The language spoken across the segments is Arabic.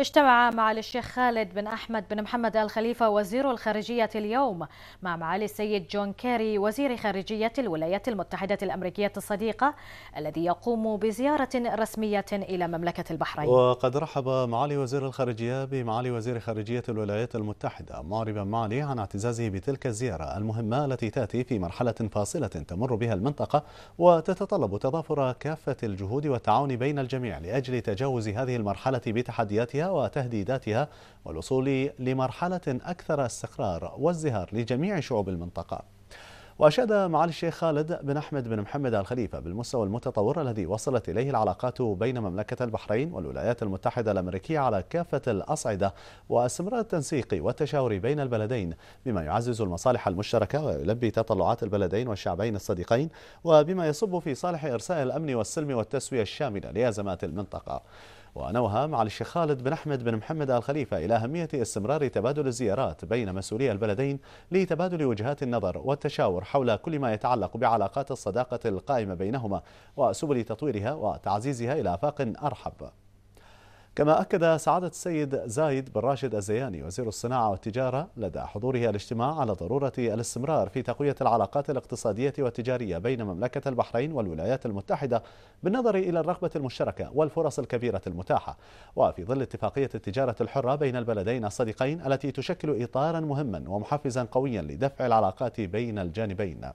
اجتمع معالي الشيخ خالد بن أحمد بن محمد آل خليفة وزير الخارجية اليوم مع معالي السيد جون كيري وزير خارجية الولايات المتحدة الأمريكية الصديقة الذي يقوم بزيارة رسمية إلى مملكة البحرين وقد رحب معالي وزير الخارجية بمعالي وزير خارجية الولايات المتحدة معربا معالي عن اعتزازه بتلك الزيارة المهمة التي تأتي في مرحلة فاصلة تمر بها المنطقة وتتطلب تضافر كافة الجهود والتعاون بين الجميع لأجل تجاوز هذه المرحلة بتحدياتها وتهديداتها والوصول لمرحلة أكثر استقرار وازدهار لجميع شعوب المنطقة وأشاد معالي الشيخ خالد بن أحمد بن محمد الخليفة بالمستوى المتطور الذي وصلت إليه العلاقات بين مملكة البحرين والولايات المتحدة الأمريكية على كافة الأصعدة واستمرار التنسيق والتشاور بين البلدين بما يعزز المصالح المشتركة ويلبي تطلعات البلدين والشعبين الصديقين وبما يصب في صالح إرساء الأمن والسلم والتسوية الشاملة لأزمات المنطقة ونوها مع الشيخ خالد بن أحمد بن محمد آل خليفة إلى أهمية استمرار تبادل الزيارات بين مسؤولي البلدين لتبادل وجهات النظر والتشاور حول كل ما يتعلق بعلاقات الصداقة القائمة بينهما وسبل تطويرها وتعزيزها إلى آفاق أرحب كما أكد سعادة السيد زايد بن راشد الزياني وزير الصناعة والتجارة لدى حضوره الاجتماع على ضرورة الاستمرار في تقوية العلاقات الاقتصادية والتجارية بين مملكة البحرين والولايات المتحدة بالنظر إلى الرغبة المشتركة والفرص الكبيرة المتاحة وفي ظل اتفاقية التجارة الحرة بين البلدين الصديقين التي تشكل إطارا مهما ومحفزا قويا لدفع العلاقات بين الجانبين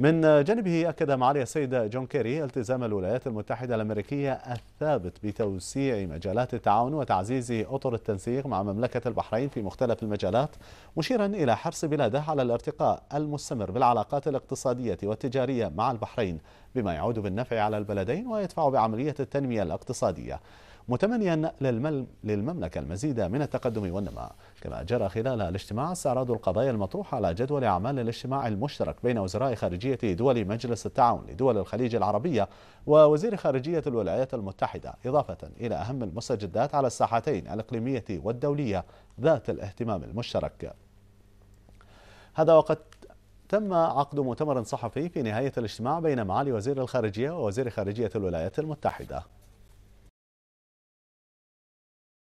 من جانبه أكد معالي السيد جون كيري التزام الولايات المتحدة الأمريكية الثابت بتوسيع مجالات التعاون وتعزيز أطر التنسيق مع مملكة البحرين في مختلف المجالات مشيرا إلى حرص بلاده على الارتقاء المستمر بالعلاقات الاقتصادية والتجارية مع البحرين بما يعود بالنفع على البلدين ويدفع بعملية التنمية الاقتصادية متمنيا للمملكة المزيد من التقدم والنماء كما جرى خلال الاجتماع استعراض القضايا المطروحة على جدول أعمال الاجتماع المشترك بين وزراء خارجية دول مجلس التعاون لدول الخليج العربية ووزير خارجية الولايات المتحدة إضافة إلى أهم المستجدات على الساحتين الإقليمية والدولية ذات الاهتمام المشترك هذا وقد تم عقد مؤتمر صحفي في نهاية الاجتماع بين معالي وزير الخارجية ووزير خارجية الولايات المتحدة